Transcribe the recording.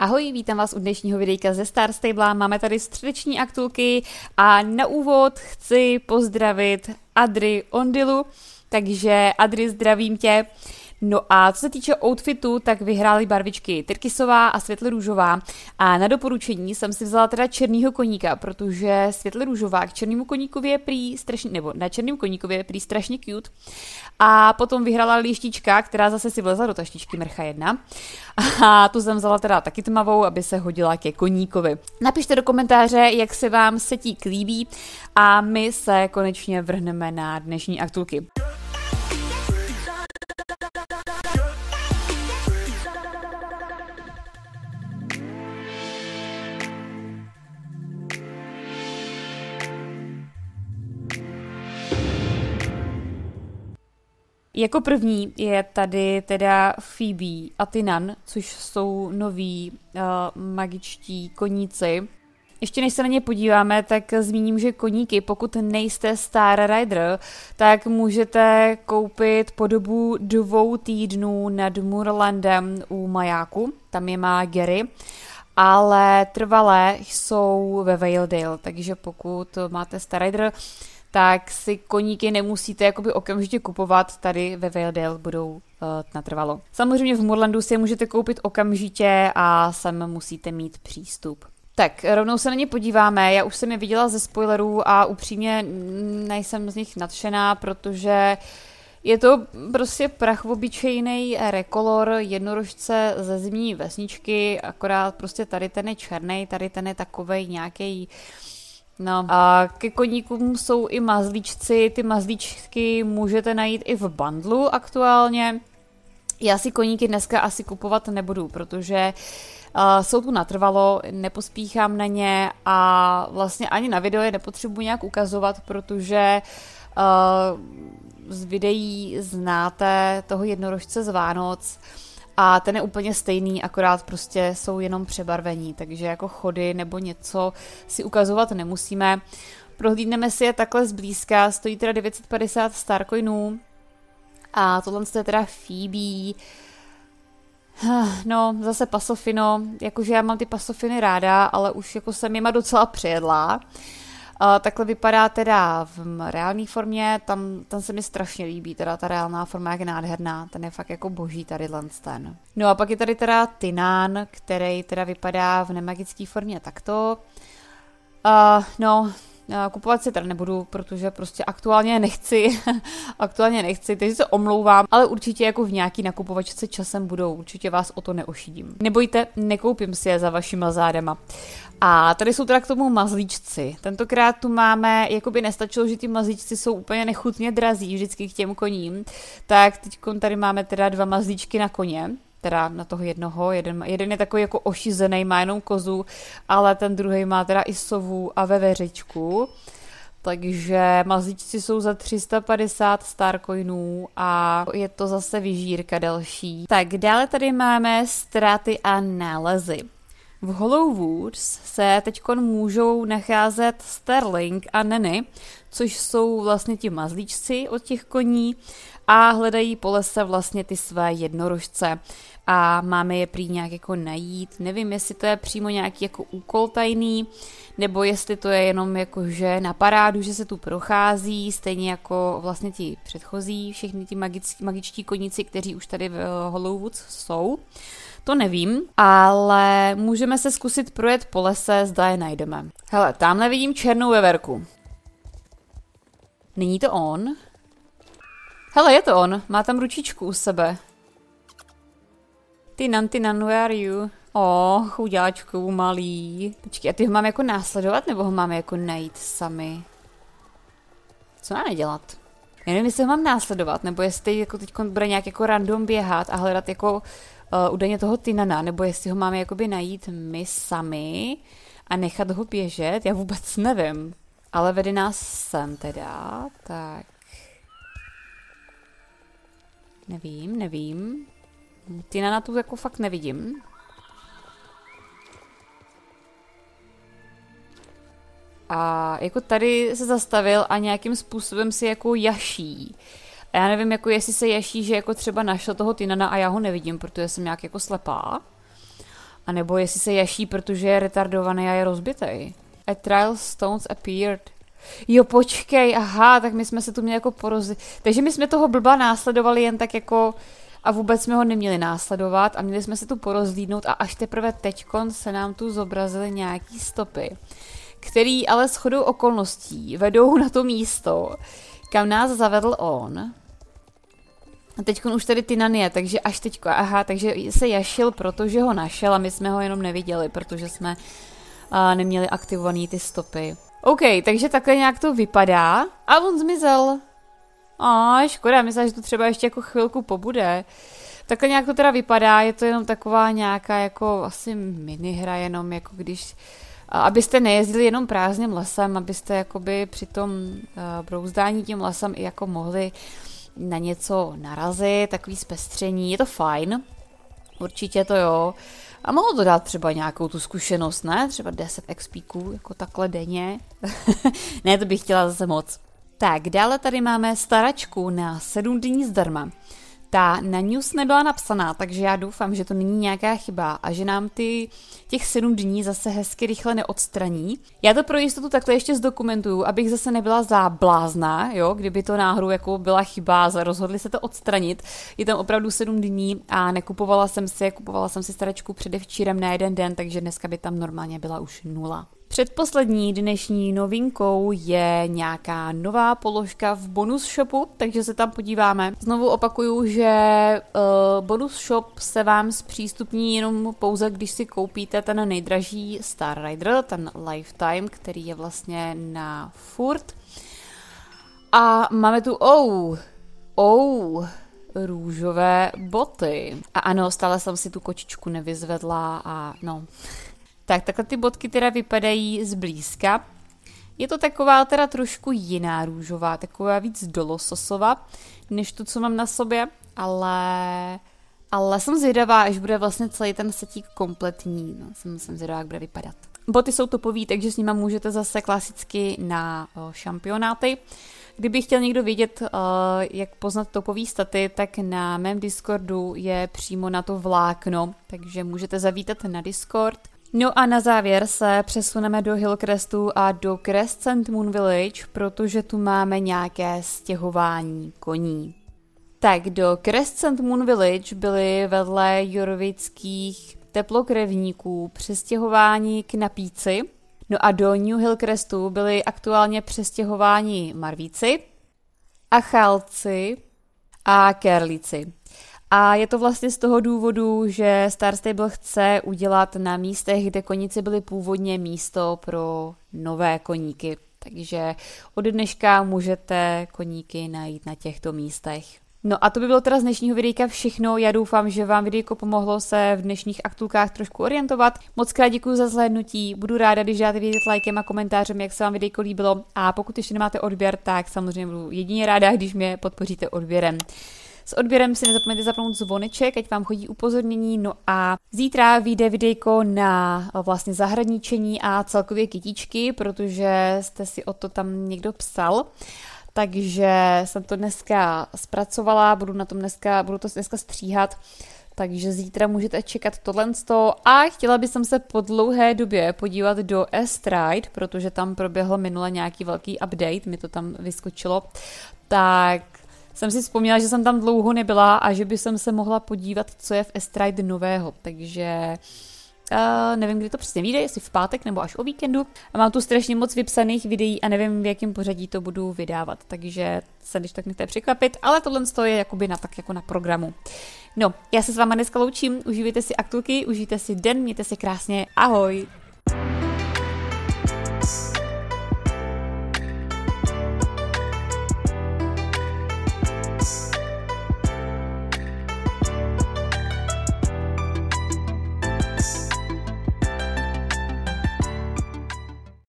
Ahoj, vítám vás u dnešního videjka ze Star Stable. Máme tady středeční aktulky a na úvod chci pozdravit Adry Ondilu. Takže Adry, zdravím tě. Uh, No a co se týče outfitu, tak vyhrály barvičky tyrkysová a světle růžová. A na doporučení jsem si vzala teda černýho koníka, protože světle růžová k černému koníku je prý strašně, nebo na černém koníkovi je prý strašně cute. A potom vyhrála lištička, která zase si vlezla do taštičky Mrcha 1. A tu jsem vzala teda taky tmavou, aby se hodila ke koníkovi. Napište do komentáře, jak se vám setík líbí a my se konečně vrhneme na dnešní aktulky. Jako první je tady teda Phoebe a Tynan, což jsou noví uh, magičtí koníci. Ještě než se na ně podíváme, tak zmíním, že koníky, pokud nejste Star Rider, tak můžete koupit po dobu dvou týdnů nad Murlandem u majáku, tam je má Gary, ale trvalé jsou ve Valedale, takže pokud máte Star Rider, tak si koníky nemusíte jakoby okamžitě kupovat, tady ve Valedale budou uh, natrvalo. Samozřejmě v Murlandu si je můžete koupit okamžitě a sem musíte mít přístup. Tak, rovnou se na ně podíváme. Já už jsem je viděla ze spoilerů a upřímně nejsem z nich nadšená, protože je to prostě prachobyčejný rekolor jednorožce ze zimní vesničky, akorát prostě tady ten je černý, tady ten je takovej nějaký uh, No. A ke koníkům jsou i mazlíčci. Ty mazlíčky můžete najít i v bandlu aktuálně. Já si koníky dneska asi kupovat nebudu, protože uh, jsou tu natrvalo, nepospíchám na ně a vlastně ani na video je nepotřebuji nějak ukazovat, protože uh, z videí znáte toho jednorožce z Vánoc. Uh, a ten je úplně stejný, akorát prostě jsou jenom přebarvení, takže jako chody nebo něco si ukazovat nemusíme. Prohlídneme si je takhle zblízka, stojí teda 950 starcoinů a tohle je teda Phoebe, No, zase pasofino, jakože já mám ty pasofiny ráda, ale už jako jsem jima docela přejedla. Uh, Takhle vypadá teda v reálné formě, tam, tam se mi strašně líbí, teda ta reálná forma, jak je nádherná, ten je fakt jako boží tady ten. No a pak je tady teda Tinán, který teda vypadá v nemagické formě takto. Uh, no, Eh, kupovat si teda nebudu, protože prostě aktuálně nechci, aktuálně nechci, takže se omlouvám, ale určitě jako v nějaký nakupovačce časem budou, určitě vás o to neošidím. Nebojte, nekoupím si je za vašima zádama. A tady jsou teda k tomu mazlíčci. Tentokrát tu máme, jako by nestačilo, že ty mazlíčci jsou úplně nechutně drazí vždycky k těm koním, tak teď tady máme teda dva mazlíčky na koně teda na toho jednoho. Jeden, jeden je takový jako ošizený, má jenom kozu, ale ten druhý má teda i sovu a veveřičku. Takže mazlíčci jsou za 350 starcoinů a je to zase vyžírka další. Tak dále tady máme ztráty a nálezy. V Hollow Woods se teď můžou nacházet Sterling a Neny, což jsou vlastně ti mazlíčci od těch koní a hledají po lese vlastně ty své jednorožce a máme je prý nějak jako najít. Nevím, jestli to je přímo nějaký jako úkol tajný, nebo jestli to je jenom jako, že na parádu, že se tu prochází, stejně jako vlastně ti předchozí, všichni ti magický, magičtí koníci, kteří už tady v eh, Hollywood jsou. To nevím, ale můžeme se zkusit projet po lese, zda je najdeme. Hele, tamhle vidím černou veverku. Není to on? Hele, je to on. Má tam ručičku u sebe. Ty nan, ty nan, where are you? O, oh, chudáčku, malý. Počkej, a ty ho mám jako následovat, nebo ho mám jako najít sami? Co máme dělat? Já nevím, jestli ho mám následovat, nebo jestli jako teď bude nějak jako random běhat a hledat jako uh, toho Tynana, nebo jestli ho máme jakoby najít my sami a nechat ho běžet, já vůbec nevím. Ale vede nás sem teda, tak... Nevím, nevím. na tu jako fakt nevidím. a jako tady se zastavil a nějakým způsobem si jako jaší. A já nevím, jako jestli se jaší, že jako třeba našel toho Tinana a já ho nevidím, protože jsem nějak jako slepá. A nebo jestli se jaší, protože je retardovaný a je rozbitej. A trial stones appeared. Jo, počkej, aha, tak my jsme se tu měli jako porozi... Takže my jsme toho blba následovali jen tak jako a vůbec jsme ho neměli následovat a měli jsme se tu porozlídnout a až teprve teďkon se nám tu zobrazily nějaký stopy který ale shodou okolností vedou na to místo, kam nás zavedl on. A teď už tady Tynan je, takže až teď, aha, takže se jašil, protože ho našel a my jsme ho jenom neviděli, protože jsme a, neměli aktivovaný ty stopy. OK, takže takhle nějak to vypadá a on zmizel. A škoda, myslím, že to třeba ještě jako chvilku pobude. Takhle nějak to teda vypadá, je to jenom taková nějaká jako asi minihra, jenom jako když abyste nejezdili jenom prázdným lesem, abyste jakoby při tom eh, brouzdání tím lesem i jako mohli na něco narazit, takový zpestření, je to fajn, určitě to jo. A mohlo to dát třeba nějakou tu zkušenost, ne? Třeba 10 expíků, jako takhle denně. ne, to bych chtěla zase moc. Tak, dále tady máme staračku na 7 dní zdarma ta na news nebyla napsaná, takže já doufám, že to není nějaká chyba a že nám ty těch sedm dní zase hezky rychle neodstraní. Já to pro jistotu takhle ještě zdokumentuju, abych zase nebyla blázna, jo, kdyby to náhodou jako byla chyba za rozhodli se to odstranit. Je tam opravdu sedm dní a nekupovala jsem si, kupovala jsem si staračku předevčírem na jeden den, takže dneska by tam normálně byla už nula. Předposlední dnešní novinkou je nějaká nová položka v Bonus Shopu, takže se tam podíváme. Znovu opakuju, že eh, Bonus Shop se vám zpřístupní jenom pouze, když si koupíte ten nejdražší Star Rider, ten Lifetime, který je vlastně na furt. A máme tu OU. OU růžové boty. A ano, stále jsem si tu kočičku nevyzvedla a no... Tak, takhle ty bodky teda vypadají zblízka. Je to taková teda trošku jiná růžová, taková víc dolososová, než to, co mám na sobě, ale... Ale jsem zvědavá, až bude vlastně celý ten setík kompletní. No, jsem, jsem zvědavá, jak bude vypadat. Boty jsou topový, takže s nima můžete zase klasicky na o, šampionáty. Kdyby chtěl někdo vědět, jak poznat topový staty, tak na mém Discordu je přímo na to vlákno, takže můžete zavítat na Discord. No a na závěr se přesuneme do Hillcrestu a do Crescent Moon Village, protože tu máme nějaké stěhování koní. Tak do Crescent Moon Village byly vedle jurovických teplokrevníků přestěhováni k napíci, no a do New Hillcrestu byli aktuálně přestěhováni marvíci, achalci a kerlici. A je to vlastně z toho důvodu, že Star Stable chce udělat na místech, kde konice byly původně místo pro nové koníky. Takže od dneška můžete koníky najít na těchto místech. No a to by bylo teda z dnešního videjka všechno. Já doufám, že vám videjko pomohlo se v dnešních aktulkách trošku orientovat. Moc krát děkuji za zhlédnutí. Budu ráda, když dáte vědět lajkem a komentářem, jak se vám videjko líbilo. A pokud ještě nemáte odběr, tak samozřejmě budu jedině ráda, když mě podpoříte odběrem. S odběrem si nezapomeňte zapnout zvoneček, ať vám chodí upozornění. No a zítra vyjde videjko na eh, vlastně zahradničení a celkově kytičky, protože jste si o to tam někdo psal takže jsem to dneska zpracovala, budu na tom dneska, budu to dneska stříhat, takže zítra můžete čekat tohle a chtěla bych se po dlouhé době podívat do Estride, protože tam proběhl minule nějaký velký update, mi to tam vyskočilo, tak jsem si vzpomněla, že jsem tam dlouho nebyla a že by jsem se mohla podívat, co je v Estride nového, takže Uh, nevím, kdy to přesně vyjde, jestli v pátek nebo až o víkendu. A mám tu strašně moc vypsaných videí a nevím, v jakém pořadí to budu vydávat, takže se když tak nechte překvapit, ale tohle je jakoby na, tak jako na programu. No, já se s váma dneska loučím, užívejte si aktulky, užijte si den, mějte se krásně, ahoj!